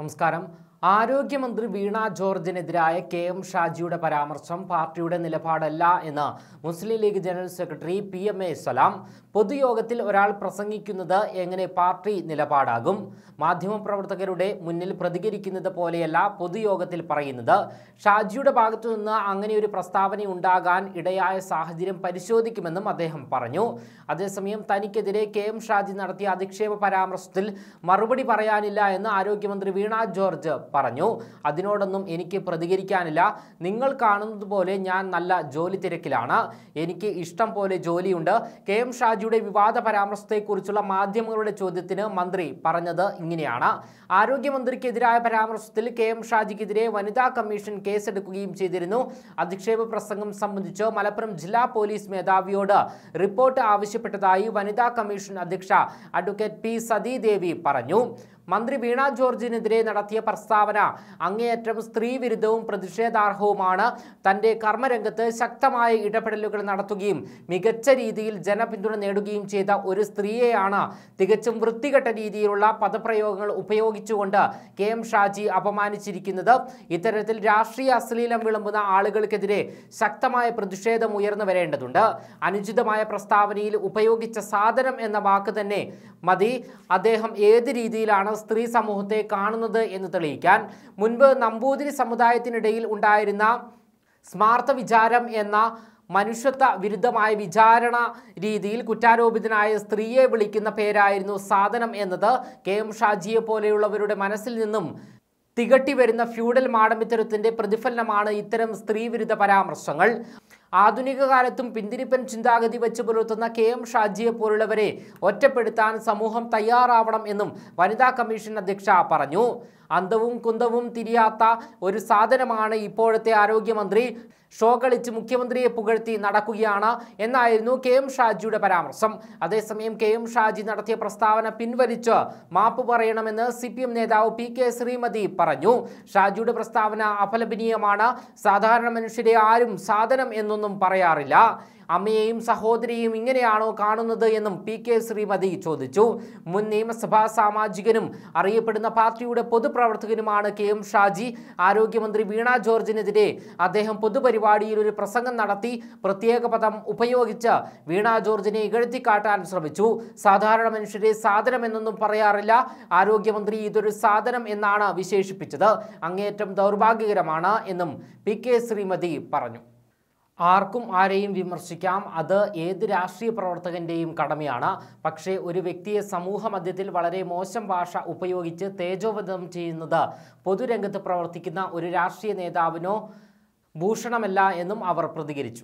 നമസ്കാരം ആരോഗ്യമന്ത്രി വീണ ജോർജിനെതിരായ K M ഷാജിയുടെ പരാമർശം പാർട്ടിയുടെ നിലപാടല്ല എന്ന് Muslim League general secretary P M A Salam പൊതുയോഗത്തിൽ ഒരാൾ പ്രസംഗിക്കുന്നത് എങ്ങനെ പാർട്ടി നിലപാടാകും മാധ്യമപ്രവർത്തകരുടെ മുന്നിൽ പ്രതികരിക്കുന്നത് പോലെയല്ല പൊതുയോഗത്തിൽ പറയുന്നത് ഷാജിയുടെ ഭാഗത്തുനിന്ന് ഒരു പ്രസ്താവന ഉണ്ടാകാൻ ഇടയായ സാഹചര്യം പരിശോധിക്കുമെന്നും അദ്ദേഹം പറഞ്ഞു അതേസമയം തനിക്കെതിരെ കെ എം ഷാജി നടത്തിയ അധിക്ഷേപ പരാമർശത്തിൽ മറുപടി പറയാനില്ല എന്ന് ആരോഗ്യമന്ത്രി വീണ ജോർജ് പറഞ്ഞു അതിനോടൊന്നും എനിക്ക് പ്രതികരിക്കാനില്ല നിങ്ങൾ കാണുന്നത് പോലെ ഞാൻ നല്ല ജോലി തിരക്കിലാണ് എനിക്ക് ഇഷ്ടം പോലെ ജോലിയുണ്ട് കെ എം ഷാജിയുടെ വിവാദ പരാമർശത്തെക്കുറിച്ചുള്ള മാധ്യമങ്ങളുടെ ചോദ്യത്തിന് മന്ത്രി പറഞ്ഞത് ഇങ്ങനെയാണ് ആരോഗ്യമന്ത്രിക്കെതിരായ പരാമർശത്തിൽ കെ എം ഷാജിക്കെതിരെ വനിതാ കമ്മീഷൻ കേസെടുക്കുകയും ചെയ്തിരുന്നു അധിക്ഷേപ പ്രസംഗം സംബന്ധിച്ച് മലപ്പുറം ജില്ലാ പോലീസ് മേധാവിയോട് റിപ്പോർട്ട് ആവശ്യപ്പെട്ടതായി വനിതാ കമ്മീഷൻ അധ്യക്ഷ അഡ്വക്കേറ്റ് പി സതീദേവി പറഞ്ഞു മന്ത്രി വീണ ജോർജിനെതിരെ നടത്തിയ പ്രസ്താവന അങ്ങേയറ്റം സ്ത്രീവിരുദ്ധവും പ്രതിഷേധാർഹവുമാണ് തന്റെ കർമ്മരംഗത്ത് ശക്തമായ ഇടപെടലുകൾ നടത്തുകയും മികച്ച രീതിയിൽ ജനപിന്തുണ നേടുകയും ചെയ്ത ഒരു സ്ത്രീയെയാണ് തികച്ചും വൃത്തികെട്ട രീതിയിലുള്ള പദപ്രയോഗങ്ങൾ ഉപയോഗിച്ചുകൊണ്ട് കെ എം ഷാജി അപമാനിച്ചിരിക്കുന്നത് ഇത്തരത്തിൽ രാഷ്ട്രീയ അശ്ലീലം വിളമ്പുന്ന ആളുകൾക്കെതിരെ ശക്തമായ പ്രതിഷേധം ഉയർന്നു വരേണ്ടതുണ്ട് അനുചിതമായ പ്രസ്താവനയിൽ ഉപയോഗിച്ച സാധനം എന്ന വാക്ക് തന്നെ മതി അദ്ദേഹം ഏത് രീതിയിലാണ് സ്ത്രീ സമൂഹത്തെ കാണുന്നത് എന്ന് തെളിയിക്കാൻ മുൻപ് നമ്പൂതിരി സമുദായത്തിനിടയിൽ ഉണ്ടായിരുന്ന സ്മാർത്ഥ വിചാരം എന്ന മനുഷ്യത്വ വിരുദ്ധമായ വിചാരണ രീതിയിൽ കുറ്റാരോപിതനായ സ്ത്രീയെ വിളിക്കുന്ന പേരായിരുന്നു സാധനം എന്നത് കെ എം ഷാജിയെ പോലെയുള്ളവരുടെ മനസ്സിൽ നിന്നും തികട്ടി വരുന്ന ഫ്യൂഡൽ മാടമ്പിത്തരത്തിൻ്റെ പ്രതിഫലനമാണ് ഇത്തരം സ്ത്രീവിരുദ്ധ പരാമർശങ്ങൾ ആധുനിക കാലത്തും പിന്തിരിപ്പൻ ചിന്താഗതി വെച്ച് പുലർത്തുന്ന കെ എം ഷാജിയെ പോലുള്ളവരെ ഒറ്റപ്പെടുത്താൻ സമൂഹം തയ്യാറാവണം എന്നും വനിതാ കമ്മീഷൻ അധ്യക്ഷ പറഞ്ഞു അന്തവും കുന്തവും തിരിയാത്ത ഒരു സാധനമാണ് ഇപ്പോഴത്തെ ആരോഗ്യമന്ത്രി ഷോ കളിച്ച് മുഖ്യമന്ത്രിയെ പുകഴ്ത്തി നടക്കുകയാണ് എന്നായിരുന്നു കെ എം ഷാജിയുടെ പരാമർശം അതേസമയം കെ എം ഷാജി നടത്തിയ പ്രസ്താവന പിൻവലിച്ച് മാപ്പ് പറയണമെന്ന് സി പി എം നേതാവ് പി കെ ശ്രീമതി പറഞ്ഞു ഷാജിയുടെ പ്രസ്താവന അഫലപനീയമാണ് സാധാരണ മനുഷ്യരെ ആരും സാധനം എന്നൊന്നും പറയാറില്ല അമ്മയെയും സഹോദരിയും ഇങ്ങനെയാണോ കാണുന്നത് എന്നും പി കെ ശ്രീമതി ചോദിച്ചു മുൻ നിയമസഭാ സാമാജികനും അറിയപ്പെടുന്ന പാർട്ടിയുടെ പൊതുപ്രവർത്തകനുമാണ് കെ എം ഷാജി ആരോഗ്യമന്ത്രി വീണ ജോർജിനെതിരെ അദ്ദേഹം പൊതുപരിപാടിയിൽ ഒരു പ്രസംഗം നടത്തി പ്രത്യേക പദം ഉപയോഗിച്ച് വീണ ജോർജിനെ ഇകഴ്ത്തിക്കാട്ടാൻ ശ്രമിച്ചു സാധാരണ മനുഷ്യരെ സാധനം എന്നൊന്നും പറയാറില്ല ആരോഗ്യമന്ത്രി ഇതൊരു സാധനം എന്നാണ് വിശേഷിപ്പിച്ചത് അങ്ങേയറ്റം ദൗർഭാഗ്യകരമാണ് എന്നും പി കെ ശ്രീമതി പറഞ്ഞു ആർക്കും ആരെയും വിമർശിക്കാം അത് ഏത് രാഷ്ട്രീയ പ്രവർത്തകൻ്റെയും കടമയാണ് പക്ഷേ ഒരു വ്യക്തിയെ സമൂഹ മധ്യത്തിൽ വളരെ മോശം ഭാഷ ഉപയോഗിച്ച് തേജോവധം ചെയ്യുന്നത് പൊതുരംഗത്ത് പ്രവർത്തിക്കുന്ന ഒരു രാഷ്ട്രീയ നേതാവിനോ ഭൂഷണമല്ല എന്നും അവർ പ്രതികരിച്ചു